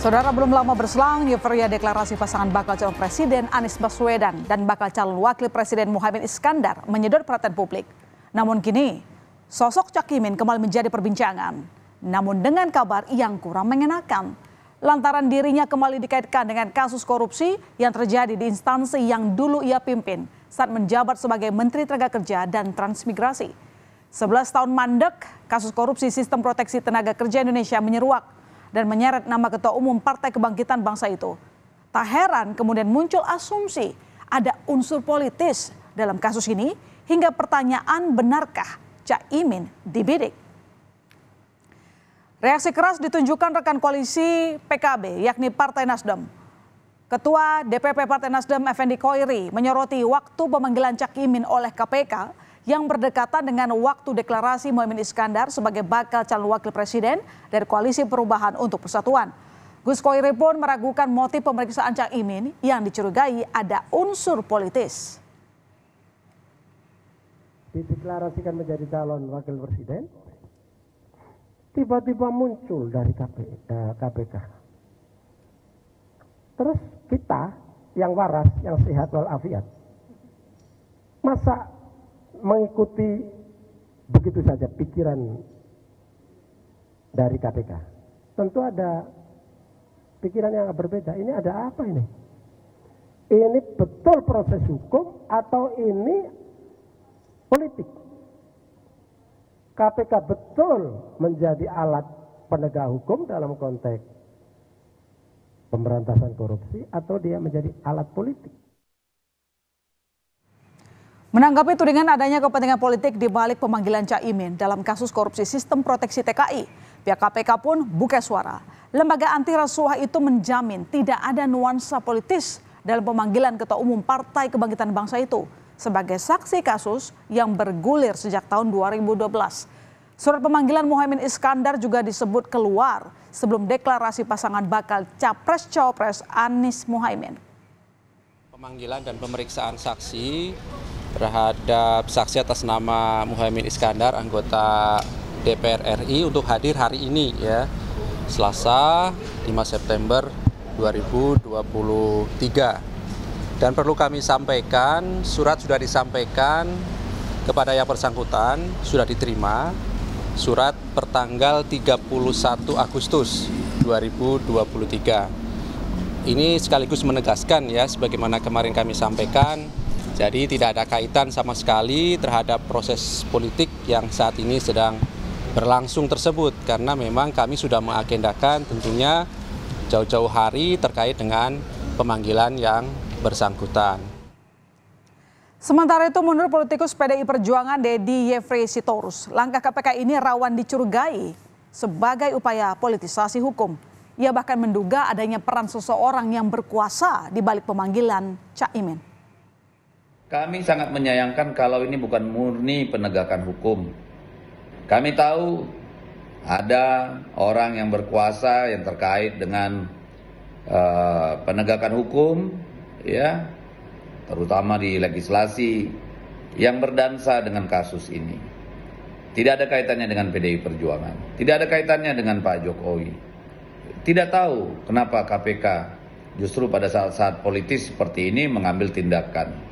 Saudara belum lama berselang, euforia deklarasi pasangan bakal calon presiden Anies Baswedan dan bakal calon wakil presiden Muhammad Iskandar menyedot perhatian publik. Namun kini, sosok cakimin kembali menjadi perbincangan. Namun dengan kabar yang kurang mengenakan. Lantaran dirinya kembali dikaitkan dengan kasus korupsi yang terjadi di instansi yang dulu ia pimpin saat menjabat sebagai Menteri Tenaga Kerja dan Transmigrasi. 11 tahun mandek, kasus korupsi sistem proteksi tenaga kerja Indonesia menyeruak dan menyeret nama Ketua Umum Partai Kebangkitan Bangsa itu. Tak heran kemudian muncul asumsi ada unsur politis dalam kasus ini hingga pertanyaan benarkah cak imin dibidik. Reaksi keras ditunjukkan rekan koalisi PKB yakni Partai Nasdem. Ketua DPP Partai Nasdem Effendi Koiri menyoroti waktu pemanggilan Cak Imin oleh KPK yang berdekatan dengan waktu deklarasi Mohaimin Iskandar sebagai bakal calon wakil presiden dari Koalisi Perubahan untuk Persatuan. Gus Koiri pun meragukan motif pemeriksaan Cak Imin yang dicurigai ada unsur politis. Dideklarasikan menjadi calon wakil presiden, tiba-tiba muncul dari KPK. Eh, Terus kita yang waras, yang sehat walafiat, masa mengikuti begitu saja pikiran dari KPK. Tentu ada pikiran yang berbeda. Ini ada apa ini? Ini betul proses hukum atau ini politik? KPK betul menjadi alat penegak hukum dalam konteks pemberantasan korupsi atau dia menjadi alat politik? Menanggapi tudingan adanya kepentingan politik di balik pemanggilan Imin dalam kasus korupsi sistem proteksi TKI, pihak KPK pun buka suara. Lembaga anti rasuah itu menjamin tidak ada nuansa politis dalam pemanggilan Ketua Umum Partai Kebangkitan Bangsa itu sebagai saksi kasus yang bergulir sejak tahun 2012. Surat pemanggilan Muhaimin Iskandar juga disebut keluar sebelum deklarasi pasangan bakal Capres-Cawapres Anies Muhaimin. Pemanggilan dan pemeriksaan saksi terhadap saksi atas nama Muhammad Iskandar anggota DPR RI untuk hadir hari ini ya Selasa 5 September 2023 dan perlu kami sampaikan surat sudah disampaikan kepada yang bersangkutan sudah diterima surat pertanggal 31 Agustus 2023 ini sekaligus menegaskan ya sebagaimana kemarin kami sampaikan jadi tidak ada kaitan sama sekali terhadap proses politik yang saat ini sedang berlangsung tersebut karena memang kami sudah mengagendakan tentunya jauh-jauh hari terkait dengan pemanggilan yang bersangkutan. Sementara itu menurut politikus PDI Perjuangan Dedi Yefrey Sitorus, langkah KPK ini rawan dicurigai sebagai upaya politisasi hukum. Ia bahkan menduga adanya peran seseorang yang berkuasa di balik pemanggilan Cak Imin. Kami sangat menyayangkan kalau ini bukan murni penegakan hukum. Kami tahu ada orang yang berkuasa yang terkait dengan uh, penegakan hukum, ya, terutama di legislasi yang berdansa dengan kasus ini. Tidak ada kaitannya dengan PDI Perjuangan, tidak ada kaitannya dengan Pak Jokowi. Tidak tahu kenapa KPK justru pada saat-saat politis seperti ini mengambil tindakan.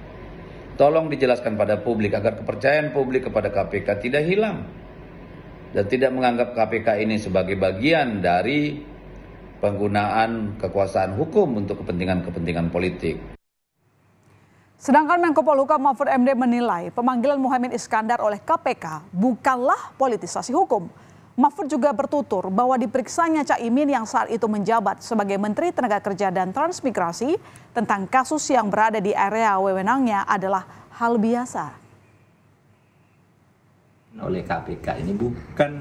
Tolong dijelaskan pada publik agar kepercayaan publik kepada KPK tidak hilang dan tidak menganggap KPK ini sebagai bagian dari penggunaan kekuasaan hukum untuk kepentingan-kepentingan politik. Sedangkan Menko Polhukam Mahfud MD menilai pemanggilan Muhammad Iskandar oleh KPK bukanlah politisasi hukum Mahfud juga bertutur bahwa diperiksanya Caimin yang saat itu menjabat sebagai Menteri Tenaga Kerja dan Transmigrasi tentang kasus yang berada di area wewenangnya adalah hal biasa. Oleh KPK ini bukan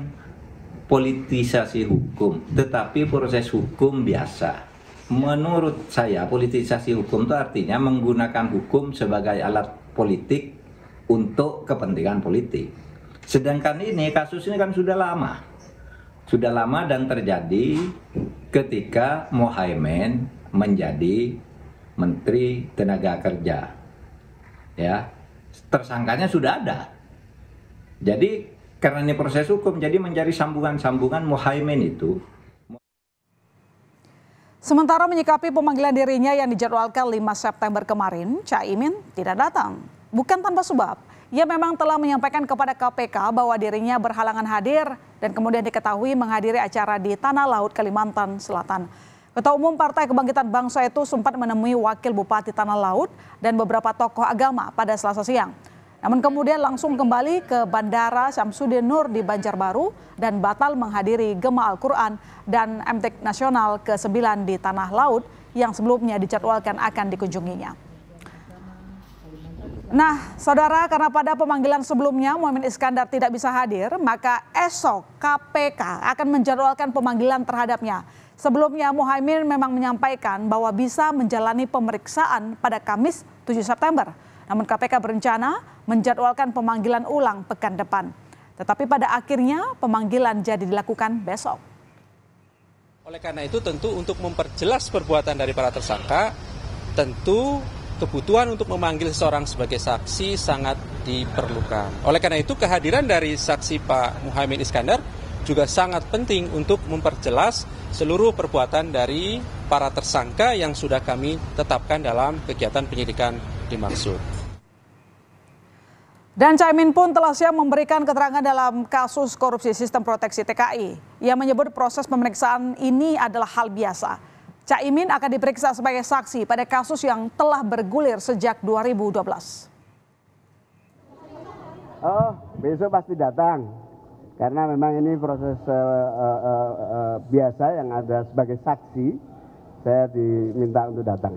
politisasi hukum, tetapi proses hukum biasa. Menurut saya politisasi hukum itu artinya menggunakan hukum sebagai alat politik untuk kepentingan politik. Sedangkan ini kasus ini kan sudah lama sudah lama dan terjadi ketika Mohaimin menjadi Menteri Tenaga Kerja. Ya, tersangkanya sudah ada. Jadi karena ini proses hukum, jadi menjadi sambungan-sambungan Mohaimin itu Sementara menyikapi pemanggilan dirinya yang dijadwalkan 5 September kemarin, Caimin tidak datang bukan tanpa sebab. Ia memang telah menyampaikan kepada KPK bahwa dirinya berhalangan hadir dan kemudian diketahui menghadiri acara di Tanah Laut Kalimantan Selatan. Ketua Umum Partai Kebangkitan Bangsa itu sempat menemui Wakil Bupati Tanah Laut dan beberapa tokoh agama pada selasa siang. Namun kemudian langsung kembali ke Bandara Syamsuddin Nur di Banjarbaru dan batal menghadiri Gema Al-Quran dan MTEK Nasional ke-9 di Tanah Laut yang sebelumnya dijadwalkan akan dikunjunginya. Nah, saudara, karena pada pemanggilan sebelumnya Muhammad Iskandar tidak bisa hadir, maka esok KPK akan menjadwalkan pemanggilan terhadapnya. Sebelumnya Muhammad memang menyampaikan bahwa bisa menjalani pemeriksaan pada Kamis 7 September. Namun KPK berencana menjadwalkan pemanggilan ulang pekan depan. Tetapi pada akhirnya pemanggilan jadi dilakukan besok. Oleh karena itu tentu untuk memperjelas perbuatan dari para tersangka, tentu kebutuhan untuk memanggil seorang sebagai saksi sangat diperlukan. Oleh karena itu kehadiran dari saksi Pak Muhammad Iskandar juga sangat penting untuk memperjelas seluruh perbuatan dari para tersangka yang sudah kami tetapkan dalam kegiatan penyidikan dimaksud. Dan Caimin pun telah siap memberikan keterangan dalam kasus korupsi sistem proteksi TKI. Ia menyebut proses pemeriksaan ini adalah hal biasa. Caimin akan diperiksa sebagai saksi pada kasus yang telah bergulir sejak 2012. Oh, besok pasti datang. Karena memang ini proses uh, uh, uh, uh, biasa yang ada sebagai saksi, saya diminta untuk datang.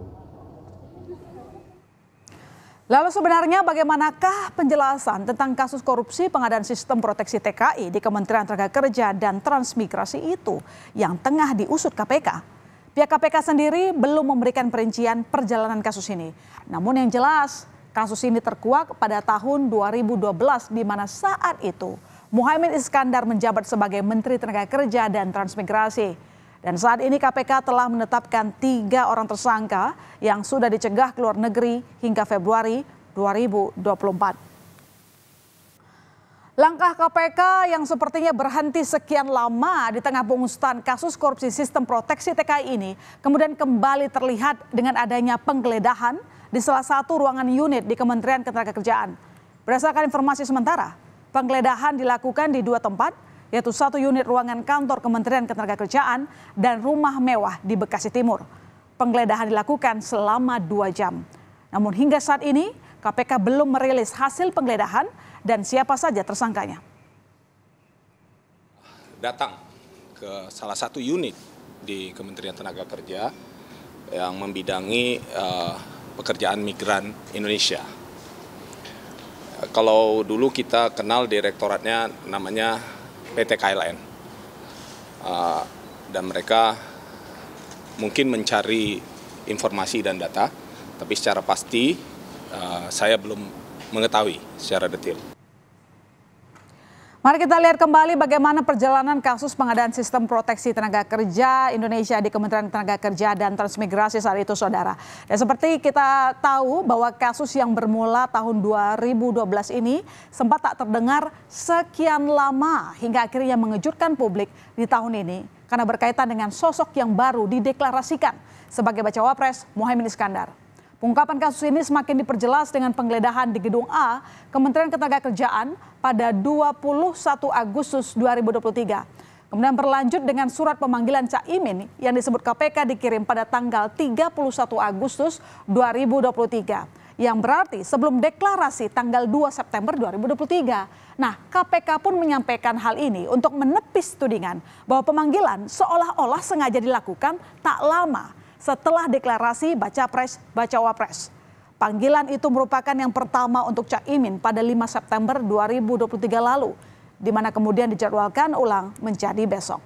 Lalu sebenarnya bagaimanakah penjelasan tentang kasus korupsi pengadaan sistem proteksi TKI di Kementerian Tenaga Kerja dan Transmigrasi itu yang tengah diusut KPK? Pihak KPK sendiri belum memberikan perincian perjalanan kasus ini. Namun yang jelas, kasus ini terkuak pada tahun 2012 di mana saat itu Muhammad Iskandar menjabat sebagai Menteri Tenaga Kerja dan Transmigrasi. Dan saat ini KPK telah menetapkan tiga orang tersangka yang sudah dicegah ke luar negeri hingga Februari 2024. Langkah KPK yang sepertinya berhenti sekian lama di tengah pengusutan kasus korupsi sistem proteksi TKI ini kemudian kembali terlihat dengan adanya penggeledahan di salah satu ruangan unit di Kementerian Ketenagakerjaan. Berdasarkan informasi sementara, penggeledahan dilakukan di dua tempat, yaitu satu unit ruangan kantor Kementerian Ketenagakerjaan dan rumah mewah di Bekasi Timur. Penggeledahan dilakukan selama dua jam. Namun hingga saat ini, KPK belum merilis hasil penggeledahan dan siapa saja tersangkanya. Datang ke salah satu unit di Kementerian Tenaga Kerja yang membidangi uh, pekerjaan migran Indonesia. Kalau dulu kita kenal direktoratnya namanya PT KLN, uh, eh, dan mereka mungkin mencari informasi dan data, tapi secara pasti eh, saya belum mengetahui secara detail. Mari kita lihat kembali bagaimana perjalanan kasus pengadaan sistem proteksi tenaga kerja Indonesia di Kementerian Tenaga Kerja dan Transmigrasi saat itu saudara. Dan seperti kita tahu bahwa kasus yang bermula tahun 2012 ini sempat tak terdengar sekian lama hingga akhirnya mengejutkan publik di tahun ini karena berkaitan dengan sosok yang baru dideklarasikan sebagai bacawapres, Mohaimin Iskandar. Pengungkapan kasus ini semakin diperjelas dengan penggeledahan di Gedung A Kementerian Ketenagakerjaan pada 21 Agustus 2023. Kemudian berlanjut dengan surat pemanggilan Caimin yang disebut KPK dikirim pada tanggal 31 Agustus 2023. Yang berarti sebelum deklarasi tanggal 2 September 2023. Nah KPK pun menyampaikan hal ini untuk menepis tudingan bahwa pemanggilan seolah-olah sengaja dilakukan tak lama setelah deklarasi baca pres, baca wapres. Panggilan itu merupakan yang pertama untuk Cak Imin pada 5 September 2023 lalu, di mana kemudian dijadwalkan ulang menjadi besok.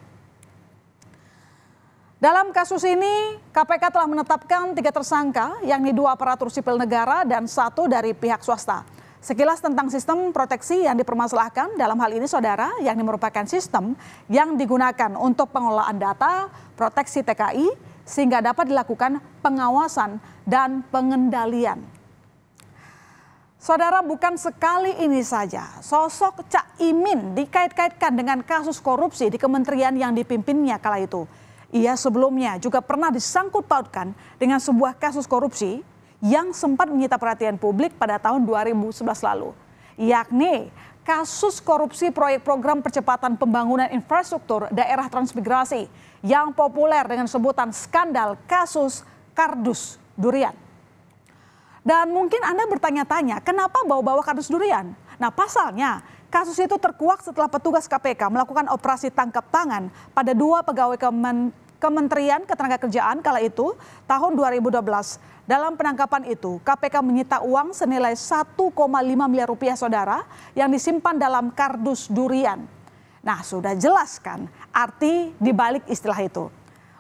Dalam kasus ini, KPK telah menetapkan tiga tersangka, yakni dua aparatur sipil negara dan satu dari pihak swasta. Sekilas tentang sistem proteksi yang dipermasalahkan dalam hal ini saudara yang merupakan sistem yang digunakan untuk pengelolaan data, proteksi TKI, sehingga dapat dilakukan pengawasan dan pengendalian. Saudara, bukan sekali ini saja sosok Cak Imin dikait-kaitkan dengan kasus korupsi di kementerian yang dipimpinnya kala itu. Ia sebelumnya juga pernah disangkut pautkan dengan sebuah kasus korupsi yang sempat menyita perhatian publik pada tahun 2011 lalu, yakni kasus korupsi proyek program percepatan pembangunan infrastruktur daerah transmigrasi yang populer dengan sebutan skandal kasus kardus durian. Dan mungkin Anda bertanya-tanya, kenapa bawa-bawa kardus durian? Nah, pasalnya kasus itu terkuak setelah petugas KPK melakukan operasi tangkap tangan pada dua pegawai kemen Kementerian Ketenagakerjaan kala itu tahun 2012. Dalam penangkapan itu, KPK menyita uang senilai 1,5 miliar rupiah saudara yang disimpan dalam kardus durian. Nah, sudah jelaskan kan arti dibalik istilah itu.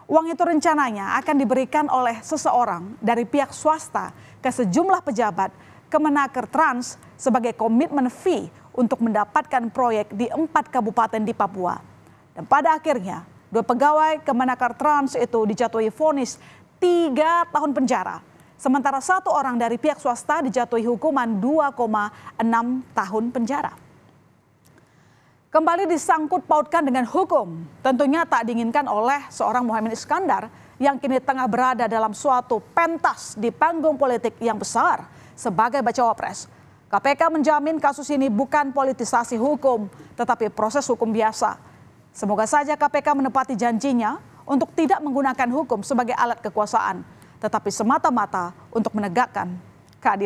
Uang itu rencananya akan diberikan oleh seseorang dari pihak swasta ke sejumlah pejabat Kemenaker Trans sebagai komitmen fee untuk mendapatkan proyek di empat kabupaten di Papua. Dan pada akhirnya Dua pegawai Kemenakar Trans itu dijatuhi vonis tiga tahun penjara. Sementara satu orang dari pihak swasta dijatuhi hukuman 2,6 tahun penjara. Kembali disangkut pautkan dengan hukum, tentunya tak diinginkan oleh seorang Muhammad Iskandar yang kini tengah berada dalam suatu pentas di panggung politik yang besar sebagai bacawa pres. KPK menjamin kasus ini bukan politisasi hukum, tetapi proses hukum biasa. Semoga saja KPK menepati janjinya untuk tidak menggunakan hukum sebagai alat kekuasaan, tetapi semata-mata untuk menegakkan keadilan.